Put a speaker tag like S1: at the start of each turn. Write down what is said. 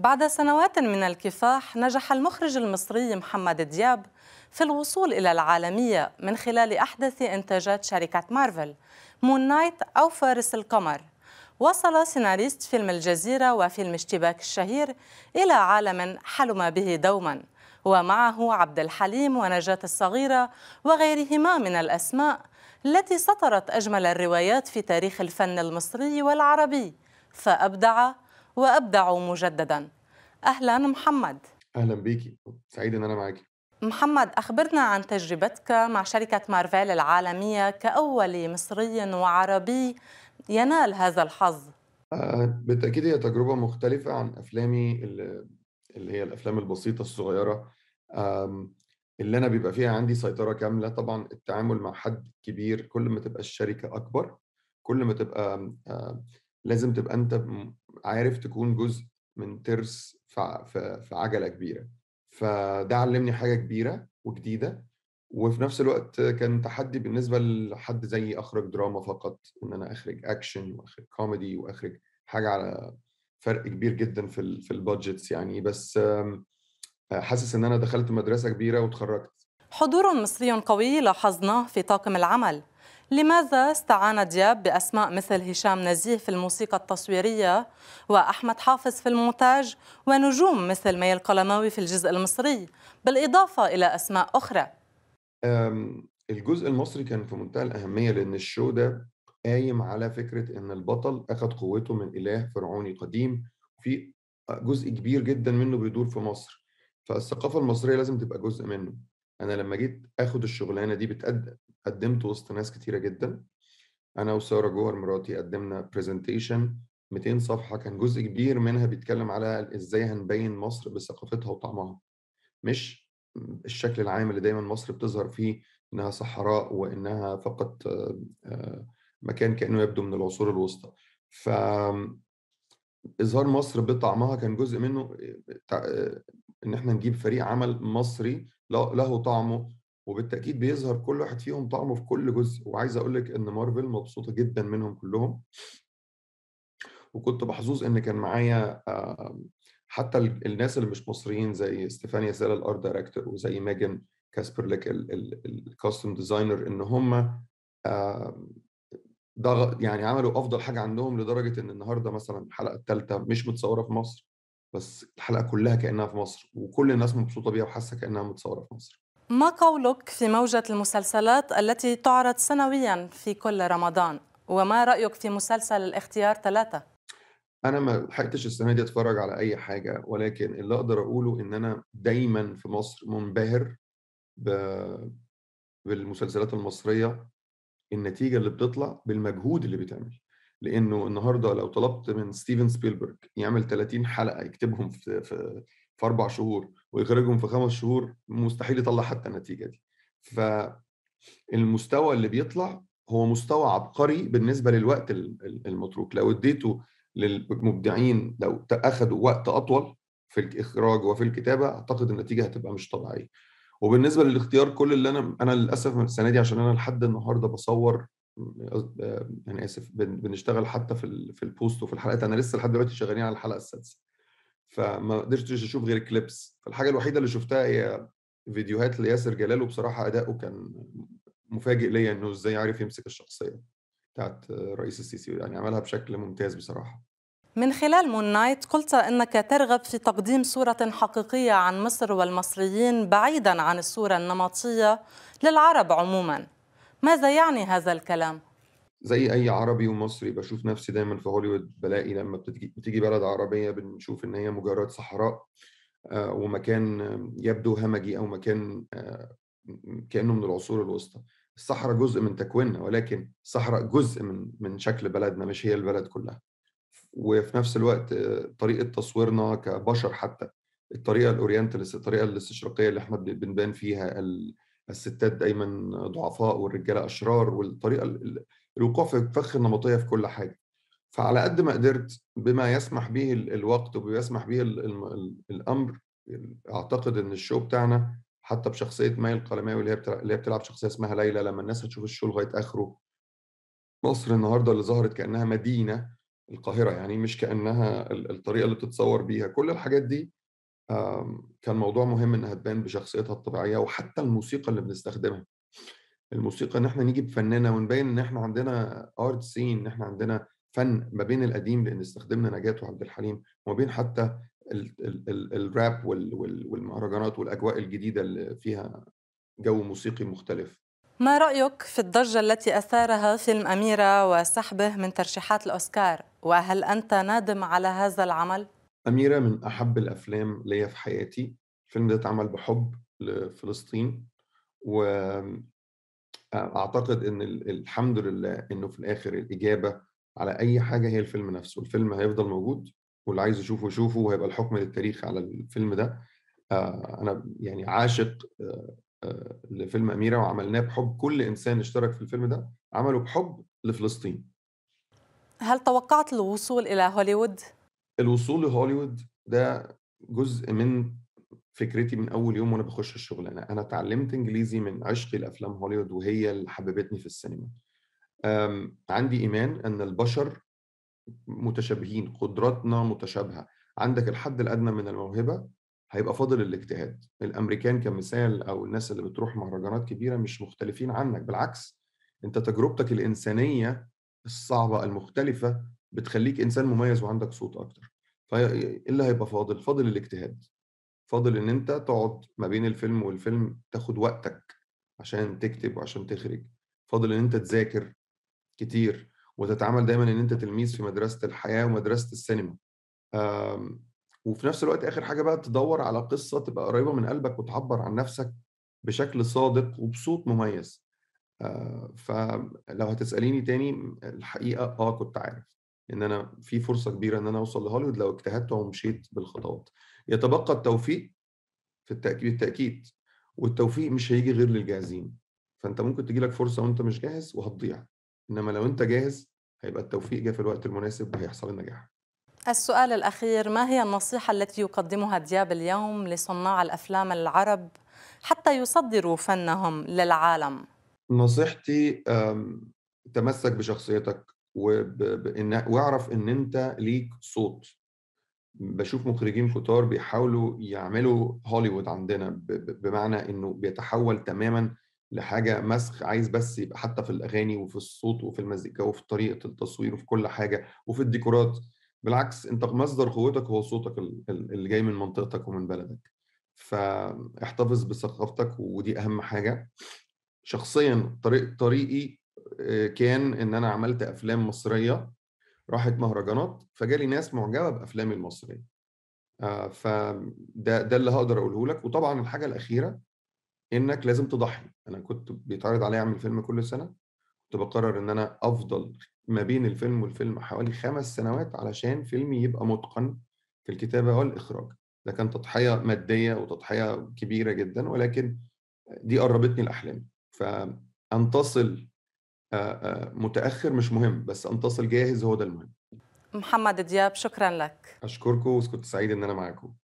S1: بعد سنوات من الكفاح نجح المخرج المصري محمد دياب في الوصول إلى العالمية من خلال أحدث إنتاجات شركة مارفل مون نايت أو فارس القمر وصل سيناريست فيلم الجزيرة وفيلم اشتباك الشهير إلى عالم حلم به دوما ومعه عبد الحليم ونجاة الصغيرة وغيرهما من الأسماء التي سطرت أجمل الروايات في تاريخ الفن المصري والعربي فأبدع وأبدعوا مجددا أهلا محمد
S2: أهلا بيكي سعيد أن أنا معاكي
S1: محمد أخبرنا عن تجربتك مع شركة مارفيل العالمية كأول مصري وعربي ينال هذا الحظ
S2: آه، بالتأكيد هي تجربة مختلفة عن أفلامي اللي هي الأفلام البسيطة الصغيرة اللي أنا بيبقى فيها عندي سيطرة كاملة طبعا التعامل مع حد كبير كل ما تبقى الشركة أكبر كل ما تبقى لازم تبقى أنت عارف تكون جزء من ترس في عجله كبيره فده علمني حاجه كبيره وجديده وفي نفس الوقت كان تحدي بالنسبه لحد زيي اخرج دراما فقط ان انا اخرج اكشن واخرج كوميدي واخرج حاجه على فرق كبير جدا في في البادجتس يعني بس آه، حاسس ان انا دخلت مدرسه كبيره واتخرجت
S1: حضور مصري قوي لاحظناه في طاقم العمل لماذا استعان دياب بأسماء مثل هشام نزيه في الموسيقى التصويرية وأحمد حافظ في المونتاج ونجوم مثل مي القلماوي في الجزء المصري بالإضافة إلى أسماء أخرى
S2: الجزء المصري كان في منتهى الأهمية لأن الشو ده قايم على فكرة أن البطل أخذ قوته من إله فرعوني قديم في جزء كبير جدا منه بيدور في مصر فالثقافة المصرية لازم تبقى جزء منه انا لما جيت اخد الشغلانه دي بتقدم قدمت وسط ناس كتيره جدا انا وساره جوهر مراتي قدمنا برزنتيشن 200 صفحه كان جزء كبير منها بيتكلم على ازاي هنبين مصر بثقافتها وطعمها مش الشكل العام اللي دايما مصر بتظهر فيه انها صحراء وانها فقط آه، آه، مكان كانه يبدو من العصور الوسطى ف اظهار مصر بطعمها كان جزء منه آه، ان احنا نجيب فريق عمل مصري له طعمه وبالتاكيد بيظهر كل واحد فيهم طعمه في كل جزء وعايز اقول لك ان مارفل مبسوطه جدا منهم كلهم وكنت محظوظ ان كان معايا حتى الناس اللي مش مصريين زي ستيفانيا سال الارت دايركتور وزي ماجن كاسبر لك الكاستم ديزاينر ان هم ده يعني عملوا افضل حاجه عندهم لدرجه ان النهارده مثلا الحلقه الثالثه مش متصوره في مصر بس الحلقه كلها كانها في مصر وكل الناس مبسوطه بيها وحاسه كانها متصوره في مصر
S1: ما قولك في موجة المسلسلات التي تعرض سنويا في كل رمضان وما رأيك في مسلسل الاختيار ثلاثة؟
S2: أنا ما لحقتش السنة دي أتفرج على أي حاجة ولكن اللي أقدر أقوله إن أنا دايما في مصر منبهر ب... بالمسلسلات المصرية النتيجة اللي بتطلع بالمجهود اللي بيتعمل لأنه النهاردة لو طلبت من ستيفن سبيلبرج يعمل 30 حلقة يكتبهم في, في في اربع شهور ويخرجهم في خمس شهور مستحيل يطلع حتى النتيجه دي فالمستوى اللي بيطلع هو مستوى عبقري بالنسبه للوقت المتروك لو اديته للمبدعين لو اخذوا وقت اطول في الاخراج وفي الكتابه اعتقد النتيجه هتبقى مش طبيعيه وبالنسبه للاختيار كل اللي انا انا للاسف السنه دي عشان انا لحد النهارده بصور انا آه، يعني اسف بنشتغل حتى في في البوست وفي الحلقات انا لسه لحد دلوقتي شغالين على الحلقه السادسه فما قدرتش اشوف غير كليبس الحاجه الوحيده اللي شفتها هي فيديوهات لياسر جلال وبصراحه اداؤه كان مفاجئ ليا انه ازاي عارف يمسك الشخصيه بتاعت رئيس السيسي يعني عملها بشكل ممتاز بصراحه
S1: من خلال مون نايت قلت انك ترغب في تقديم صوره حقيقيه عن مصر والمصريين بعيدا عن الصوره النمطيه للعرب عموما ماذا يعني هذا الكلام
S2: زي اي عربي ومصري بشوف نفسي دايما في هوليوود بلاقي لما بتيجي بلد عربيه بنشوف ان هي مجرد صحراء آه، ومكان آه، يبدو همجي او مكان آه، كانه من العصور الوسطى الصحراء جزء من تكويننا ولكن الصحراء جزء من من شكل بلدنا مش هي البلد كلها وفي نفس الوقت طريقه تصويرنا كبشر حتى الطريقه الاورينتالست الطريقه الاستشراقيه اللي احنا بنبان فيها الستات دايما ضعفاء والرجاله اشرار والطريقه الوقوع في الفخ النمطيه في كل حاجه فعلى قد ما قدرت بما يسمح به الوقت وبيسمح به الامر اعتقد ان الشو بتاعنا حتى بشخصيه مايل القلماوي اللي هي اللي هي بتلعب شخصيه اسمها ليلى لما الناس هتشوف الشو لغايه اخره مصر النهارده اللي ظهرت كانها مدينه القاهره يعني مش كانها الطريقه اللي بتتصور بيها كل الحاجات دي كان موضوع مهم انها تبان بشخصيتها الطبيعيه وحتى الموسيقى اللي بنستخدمها الموسيقى ان احنا نجيب فنانه ونبين ان احنا عندنا ارت سين ان احنا عندنا فن ما بين القديم لان استخدمنا نجاة وعبد الحليم وما بين حتى الراب والمهرجانات والاجواء الجديده اللي فيها جو موسيقي مختلف
S1: ما رايك في الضجه التي اثارها فيلم اميره وسحبه من ترشيحات الاوسكار وهل انت نادم على هذا العمل
S2: اميره من احب الافلام ليا في حياتي الفيلم ده اتعمل بحب لفلسطين و اعتقد ان الحمد لله انه في الاخر الاجابه على اي حاجه هي الفيلم نفسه الفيلم هيفضل موجود واللي عايز يشوفه يشوفه وهيبقى الحكم للتاريخ على الفيلم ده آه، انا يعني عاشق آه، آه، لفيلم اميره وعملناه بحب كل انسان اشترك في الفيلم ده عمله بحب لفلسطين
S1: هل توقعت الوصول الى هوليوود
S2: الوصول لهوليوود ده جزء من فكرتي من اول يوم وانا بخش الشغلانه انا اتعلمت انجليزي من عشقي لافلام هوليوود وهي اللي حببتني في السينما آمم، عندي ايمان ان البشر متشابهين قدراتنا متشابهه عندك الحد الادنى من الموهبه هيبقى فاضل الاجتهاد الامريكان كمثال او الناس اللي بتروح مهرجانات كبيره مش مختلفين عنك بالعكس انت تجربتك الانسانيه الصعبه المختلفه بتخليك انسان مميز وعندك صوت اكتر فايه اللي هيبقى فاضل فاضل الاجتهاد فاضل ان انت تقعد ما بين الفيلم والفيلم تاخد وقتك عشان تكتب وعشان تخرج فاضل ان انت تذاكر كتير وتتعامل دايما ان انت تلميذ في مدرسه الحياه ومدرسه السينما آمم، وفي نفس الوقت اخر حاجه بقى تدور على قصه تبقى قريبه من قلبك وتعبر عن نفسك بشكل صادق وبصوت مميز آه، فلو هتساليني تاني الحقيقه اه كنت عارف ان انا في فرصه كبيره ان انا اوصل لهوليوود لو اجتهدت ومشيت بالخطوات يتبقى التوفيق في التاكيد التاكيد والتوفيق مش هيجي غير للجاهزين فانت ممكن تجي لك فرصه وانت مش جاهز وهتضيع انما لو انت جاهز هيبقى التوفيق جه في الوقت المناسب وهيحصل النجاح
S1: السؤال الأخير ما هي النصيحة التي يقدمها دياب اليوم لصناع الأفلام العرب حتى يصدروا فنهم للعالم؟
S2: نصيحتي تمسك بشخصيتك واعرف ان انت ليك صوت بشوف مخرجين كتار بيحاولوا يعملوا هوليوود عندنا بمعنى انه بيتحول تماما لحاجه مسخ عايز بس يبقى حتى في الاغاني وفي الصوت وفي المزيكا وفي طريقه التصوير وفي كل حاجه وفي الديكورات بالعكس انت مصدر قوتك هو صوتك اللي جاي من منطقتك ومن بلدك فاحتفظ بثقافتك ودي اهم حاجه شخصيا طريق طريقي كان ان انا عملت افلام مصريه راحت مهرجانات فجالي ناس معجبه بافلامي المصريه آه، فده ده اللي هقدر اقوله لك وطبعا الحاجه الاخيره انك لازم تضحي انا كنت بيتعرض عليا اعمل فيلم كل سنه كنت بقرر ان انا افضل ما بين الفيلم والفيلم حوالي خمس سنوات علشان فيلمي يبقى متقن في الكتابه والاخراج ده كان تضحيه ماديه وتضحيه كبيره جدا ولكن دي قربتني لاحلامي فان تصل آه، آه، متاخر مش مهم بس ان تصل جاهز هو ده المهم
S1: محمد دياب شكرا لك
S2: اشكركم وكنت سعيد ان انا معاكم